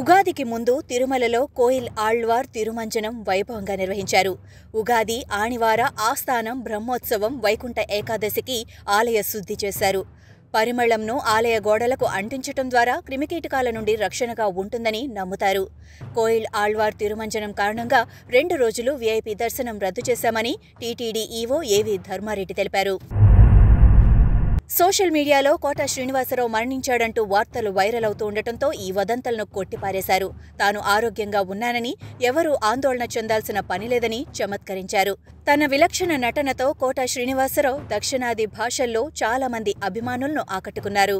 ఉగాదికి ముందు తిరుమలలో కోయిల్ ఆళ్వార్ తిరుమంజనం వైభవంగా నిర్వహించారు ఉగాది ఆణివార ఆస్థానం బ్రహ్మోత్సవం వైకుంఠ ఏకాదశికి ఆలయ శుద్ధి చేశారు పరిమళంను ఆలయ గోడలకు అంటించటం ద్వారా క్రిమికీటకాల నుండి రక్షణగా ఉంటుందని నమ్ముతారు కోయిల్ ఆళ్వార్ తిరుమంజనం కారణంగా రెండు రోజులు వీఐపీ దర్శనం రద్దు చేశామని టీటీడీ ఈవో ఏవి ధర్మారెడ్డి తెలిపారు సోషల్ మీడియాలో కోట శ్రీనివాసరావు మరణించాడంటూ వార్తలు వైరల్ అవుతూ ఉండటంతో ఈ వదంతలను కొట్టిపారేశారు తాను ఆరోగ్యంగా ఉన్నానని ఎవరూ ఆందోళన చెందాల్సిన పనిలేదని చమత్కరించారు తన విలక్షణ నటనతో కోట శ్రీనివాసరావు దక్షిణాది భాషల్లో చాలామంది అభిమానులను ఆకట్టుకున్నారు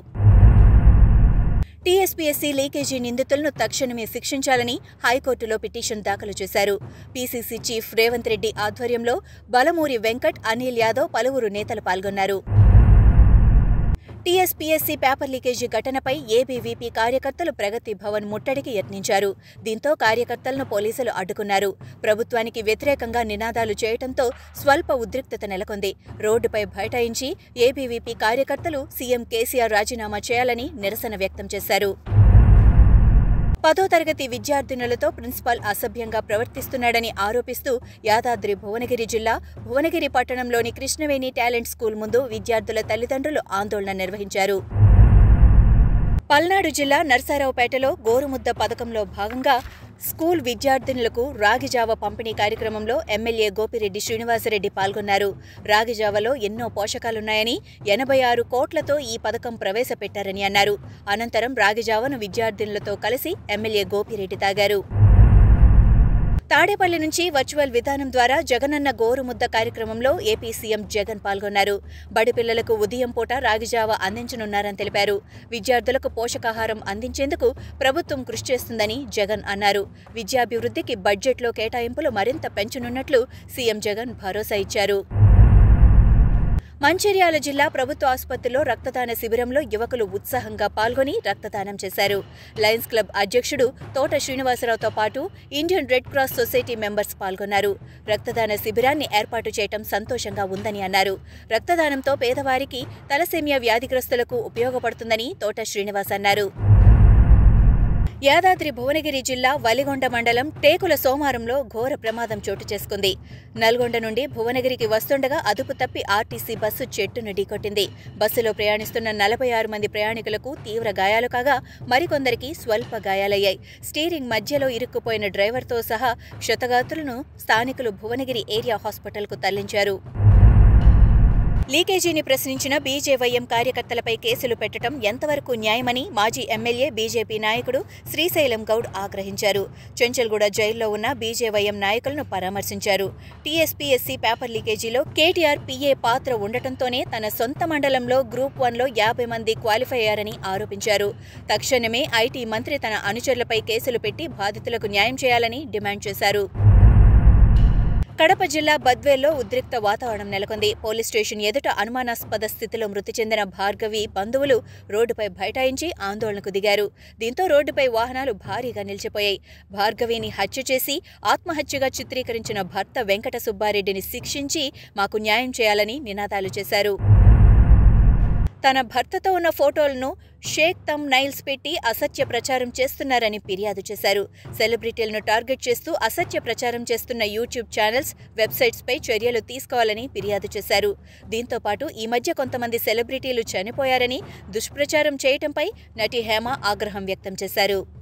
టీఎస్పీఎస్సీ లీకేజీ నిందితులను తక్షణమే శిక్షించాలని హైకోర్టులో పిటిషన్ దాఖలు చేశారు పీసీసీ చీఫ్ రేవంత్ రెడ్డి ఆధ్వర్యంలో బలమూరి వెంకట్ అనిల్ యాదవ్ పలువురు నేతలు పాల్గొన్నారు టీఎస్పీఎస్సీ పేపర్ లీకేజీ ఘటనపై ఏబీవీపీ కార్యకర్తలు ప్రగతి భవన్ ముట్టడికి యత్నించారు దీంతో కార్యకర్తలను పోలీసులు అడ్డుకున్నారు ప్రభుత్వానికి వ్యతిరేకంగా నినాదాలు చేయడంతో స్వల్ప ఉద్రిక్తత నెలకొంది రోడ్డుపై బైఠాయించి ఏబీవీపీ కార్యకర్తలు సీఎం కేసీఆర్ రాజీనామా చేయాలని నిరసన వ్యక్తం చేశారు పదో తరగతి విద్యార్థినులతో ప్రిన్సిపాల్ అసభ్యంగా ప్రవర్తిస్తున్నాడని ఆరోపిస్తూ యాదాద్రి భువనగిరి జిల్లా భువనగిరి పట్టణంలోని కృష్ణవేణి టాలెంట్ స్కూల్ ముందు విద్యార్థుల తల్లిదండ్రులు ఆందోళన నిర్వహించారు పల్నాడు జిల్లా నర్సారావుపేటలో గోరుముద్ద పథకంలో భాగంగా స్కూల్ విద్యార్థినులకు రాగిజావ పంపిణీ కార్యక్రమంలో ఎమ్మెల్యే గోపిరెడ్డి శ్రీనివాసరెడ్డి పాల్గొన్నారు రాగిజావలో ఎన్నో పోషకాలున్నాయని ఎనభై ఆరు కోట్లతో ఈ పథకం ప్రవేశపెట్టారని అన్నారు అనంతరం రాగిజావను విద్యార్థినులతో కలిసి ఎమ్మెల్యే గోపిరెడ్డి తాగారు తాడేపల్లి నుంచి వర్చువల్ విధానం ద్వారా జగనన్న గోరుముద్ద కార్యక్రమంలో ఏపీ సీఎం జగన్ పాల్గొన్నారు బడి పిల్లలకు ఉదయం పూట రాగిజావ అందించనున్నారని తెలిపారు విద్యార్థులకు పోషకాహారం అందించేందుకు ప్రభుత్వం కృషి చేస్తుందని జగన్ అన్నారు విద్యాభివృద్ధికి బడ్జెట్లో కేటాయింపులు మరింత పెంచనున్నట్లు సీఎం జగన్ భరోసా ఇచ్చారు మంచిర్యాల జిల్లా ప్రభుత్వ ఆసుపత్రిలో రక్తదాన శిబిరంలో యువకులు ఉత్సాహంగా పాల్గొని రక్తదానం చేశారు లయన్స్ క్లబ్ అధ్యక్షుడు తోట శ్రీనివాసరావుతో పాటు Indian Red Cross Society members పాల్గొన్నారు రక్తదాన శిబిరాన్ని ఏర్పాటు చేయడం సంతోషంగా ఉందని అన్నారు రక్తదానంతో పేదవారికి తలసేమియా వ్యాధిగ్రస్తులకు ఉపయోగపడుతుందని తోట శ్రీనివాస్ అన్నారు యాదాద్రి భువనగిరి జిల్లా వలిగొండ మండలం టేకుల సోమారంలో ఘోర ప్రమాదం చోటు చేసుకుంది నల్గొండ నుండి భువనగిరికి వస్తుండగా అదుపు తప్పి ఆర్టీసీ బస్సు చెట్టును ఢీకొట్టింది బస్సులో ప్రయాణిస్తున్న నలభై ఆరు మంది ప్రయాణికులకు తీవ్ర గాయాలు కాగా మరికొందరికి స్వల్ప గాయాలయ్యాయి స్టీరింగ్ మధ్యలో ఇరుక్కుపోయిన డ్రైవర్తో సహా క్షతగాతులను స్థానికులు భువనగిరి ఏరియా హాస్పిటల్కు తరలించారు లీకేజీని ప్రశ్నించిన బీజేవైఎం కార్యకర్తలపై కేసులు పెట్టడం ఎంతవరకు న్యాయమని మాజీ ఎమ్మెల్యే బీజేపీ నాయకుడు శ్రీశైలం గౌడ్ ఆగ్రహించారు చెంచల్గూడ జైల్లో ఉన్న బీజేవైఎం నాయకులను పరామర్శించారు టీఎస్పీఎస్సీ పేపర్ లీకేజీలో కేటీఆర్ పీఏ పాత్ర ఉండటంతోనే తన సొంత మండలంలో గ్రూప్ వన్లో యాభై మంది క్వాలిఫై అయ్యారని ఆరోపించారు తక్షణమే ఐటీ మంత్రి తన అనుచరులపై కేసులు పెట్టి బాధితులకు న్యాయం చేయాలని డిమాండ్ చేశారు కడప జిల్లా బద్వేల్లో ఉద్రిక్త వాతావరణం నెలకొంది పోలీస్ స్టేషన్ ఎదుట అనుమానాస్పద స్థితిలో మృతి చెందిన భార్గవి బంధువులు రోడ్డుపై బైఠాయించి ఆందోళనకు దిగారు దీంతో రోడ్డుపై వాహనాలు భారీగా నిలిచిపోయాయి భార్గవిని హత్య చేసి ఆత్మహత్యగా చిత్రీకరించిన భర్త వెంకట సుబ్బారెడ్డిని శిక్షించి మాకు న్యాయం చేయాలని నినాదాలు చేశారు తన భర్తతో ఉన్న ఫోటోలను షేక్ తమ్ నైల్స్ పెట్టి అసత్య ప్రచారం చేస్తున్నారని ఫిర్యాదు చేశారు సెలబ్రిటీలను టార్గెట్ చేస్తూ అసత్య ప్రచారం చేస్తున్న యూట్యూబ్ ఛానల్స్ వెబ్సైట్స్పై చర్యలు తీసుకోవాలని ఫిర్యాదు చేశారు దీంతో పాటు ఈ మధ్య కొంతమంది సెలబ్రిటీలు చనిపోయారని దుష్ప్రచారం చేయటంపై నటి హేమ ఆగ్రహం వ్యక్తం చేశారు